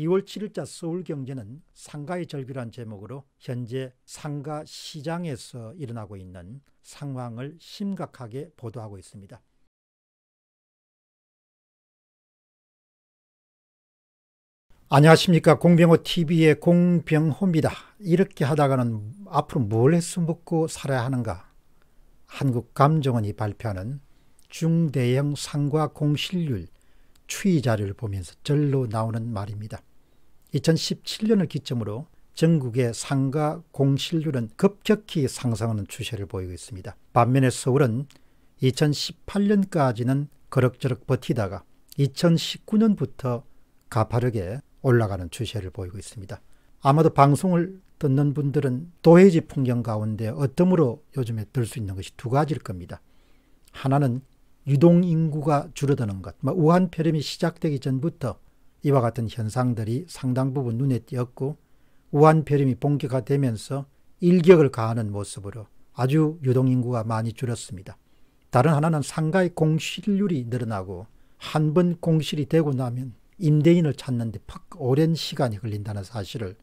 2월 7일자 서울경제는 상가의 절규란 제목으로 현재 상가 시장에서 일어나고 있는 상황을 심각하게 보도하고 있습니다. 안녕하십니까. 공병호TV의 공병호입니다. 이렇게 하다가는 앞으로 뭘 해서 먹고 살아야 하는가? 한국감정원이 발표하는 중대형 상과 공실률 추이 자료를 보면서 절로 나오는 말입니다. 2017년을 기점으로 전국의 상가 공실률은 급격히 상승하는 추세를 보이고 있습니다. 반면에 서울은 2018년까지는 그럭저럭 버티다가 2019년부터 가파르게 올라가는 추세를 보이고 있습니다. 아마도 방송을 듣는 분들은 도해지 풍경 가운데 어떤으로 요즘에 들 수 있는 것이 두 가지일 겁니다. 하나는 유동인구가 줄어드는 것, 뭐 우한폐렴이 시작되기 전부터 이와 같은 현상들이 상당 부분 눈에 띄었고 우한폐렴이 본격화되면서 일격을 가하는 모습으로 아주 유동인구가 많이 줄었습니다. 다른 하나는 상가의 공실률이 늘어나고 한 번 공실이 되고 나면 임대인을 찾는 데 퍽 오랜 시간이 걸린다는 사실을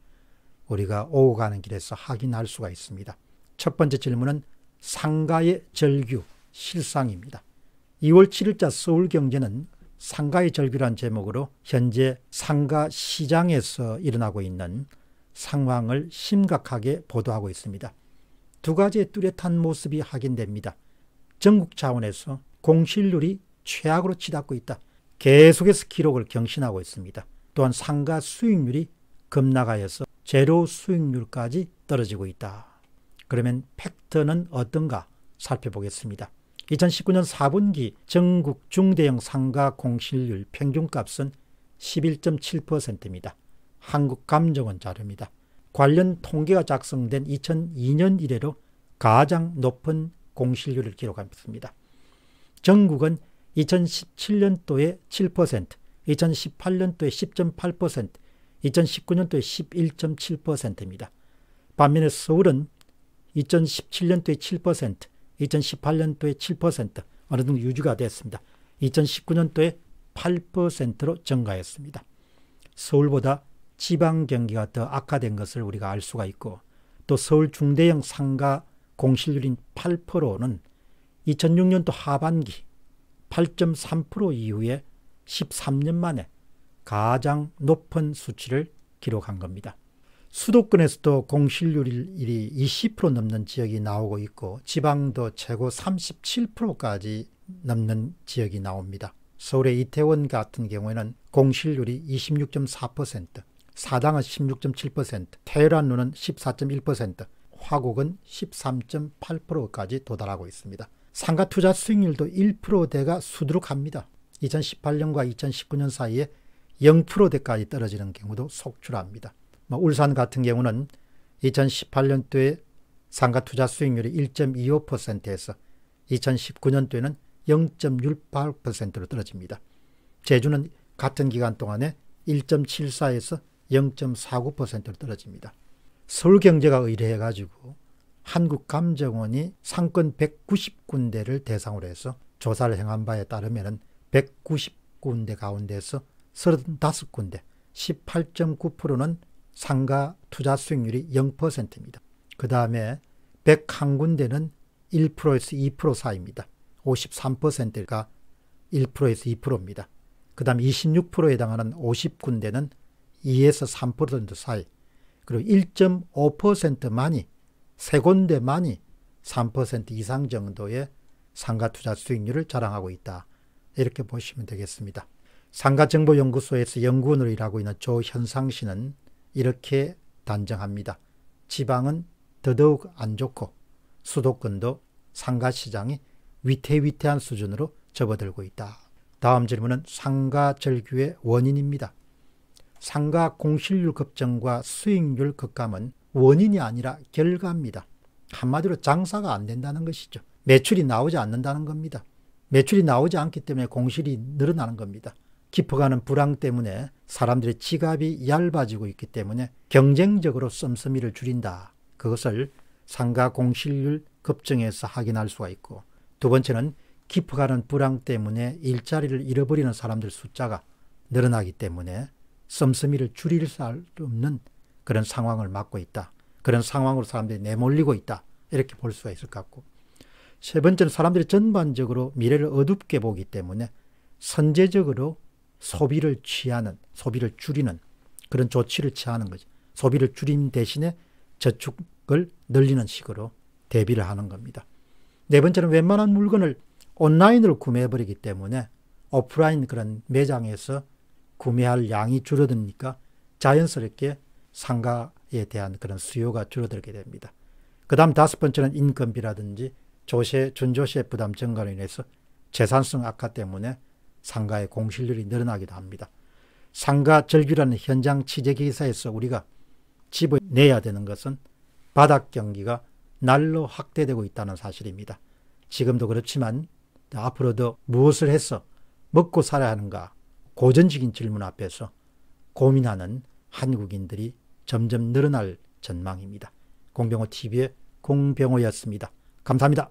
우리가 오고 가는 길에서 확인할 수가 있습니다. 첫 번째 질문은 상가의 절규, 실상입니다. 2월 7일자 서울경제는 상가의 절규란 제목으로 현재 상가 시장에서 일어나고 있는 상황을 심각하게 보도하고 있습니다. 두 가지의 뚜렷한 모습이 확인됩니다. 전국 자원에서 공실률이 최악으로 치닫고 있다. 계속해서 기록을 경신하고 있습니다. 또한 상가 수익률이 급락하여서 제로 수익률까지 떨어지고 있다. 그러면 팩트는 어떤가 살펴보겠습니다. 2019년 4분기 전국 중대형 상가 공실률 평균값은 11.7%입니다. 한국감정원 자료입니다. 관련 통계가 작성된 2002년 이래로 가장 높은 공실률을 기록합니다. 전국은 2017년도에 7%, 2018년도에 10.8%, 2019년도에 11.7%입니다. 반면에 서울은 2017년도에 7%, 2018년도에 7% 어느 정도 유지가 됐습니다. 2019년도에 8%로 증가했습니다. 서울보다 지방 경기가 더 악화된 것을 우리가 알 수가 있고 또 서울 중대형 상가 공실률인 8%는 2006년도 하반기 8.3% 이후에 13년 만에 가장 높은 수치를 기록한 겁니다. 수도권에서도 공실률이 20% 넘는 지역이 나오고 있고 지방도 최고 37%까지 넘는 지역이 나옵니다. 서울의 이태원 같은 경우에는 공실률이 26.4%, 사당은 16.7%, 테헤란루는 14.1%, 화곡은 13.8%까지 도달하고 있습니다. 상가 투자 수익률도 1%대가 수두룩합니다. 2018년과 2019년 사이에 0%대까지 떨어지는 경우도 속출합니다. 뭐 울산 같은 경우는 2018년도에 상가 투자 수익률이 1.25%에서 2019년도에는 0.68%로 떨어집니다. 제주는 같은 기간 동안에 1.74에서 0.49%로 떨어집니다. 서울경제가 의뢰해가지고 한국감정원이 상권 190군데를 대상으로 해서 조사를 행한 바에 따르면 190군데 가운데서 35군데 18.9%는 상가 투자 수익률이 0%입니다. 그 다음에 101군데는 1%에서 2% 사이입니다. 53%가 1%에서 2%입니다. 그 다음 26%에 해당하는 50군데는 2에서 3% 사이 그리고 1.5%만이 3군데만이 3% 이상 정도의 상가 투자 수익률을 자랑하고 있다. 이렇게 보시면 되겠습니다. 상가정보연구소에서 연구원으로 일하고 있는 조현상 씨는 이렇게 단정합니다. 지방은 더더욱 안 좋고 수도권도 상가시장이 위태위태한 수준으로 접어들고 있다. 다음 질문은 상가절규의 원인입니다. 상가 공실률 급증과 수익률 급감은 원인이 아니라 결과입니다. 한마디로 장사가 안 된다는 것이죠. 매출이 나오지 않는다는 겁니다. 매출이 나오지 않기 때문에 공실이 늘어나는 겁니다. 깊어가는 불황 때문에 사람들의 지갑이 얇아지고 있기 때문에 경쟁적으로 씀씀이를 줄인다. 그것을 상가 공실률 급증에서 확인할 수가 있고 두 번째는 깊어가는 불황 때문에 일자리를 잃어버리는 사람들 숫자가 늘어나기 때문에 씀씀이를 줄일 수 없는 그런 상황을 맞고 있다. 그런 상황으로 사람들이 내몰리고 있다. 이렇게 볼 수가 있을 것 같고 세 번째는 사람들이 전반적으로 미래를 어둡게 보기 때문에 선제적으로 소비를 취하는, 소비를 줄이는 그런 조치를 취하는 거죠. 소비를 줄인 대신에 저축을 늘리는 식으로 대비를 하는 겁니다. 네 번째는 웬만한 물건을 온라인으로 구매해버리기 때문에 오프라인 그런 매장에서 구매할 양이 줄어드니까 자연스럽게 상가에 대한 그런 수요가 줄어들게 됩니다. 그 다음 다섯 번째는 인건비라든지 조세, 준조세 부담 증가로 인해서 재산성 악화 때문에 상가의 공실률이 늘어나기도 합니다. 상가 절규라는 현장 취재 기사에서 우리가 집을 내야 되는 것은 바닥 경기가 날로 확대되고 있다는 사실입니다. 지금도 그렇지만 앞으로도 무엇을 해서 먹고 살아야 하는가 고전적인 질문 앞에서 고민하는 한국인들이 점점 늘어날 전망입니다. 공병호 TV의 공병호였습니다. 감사합니다.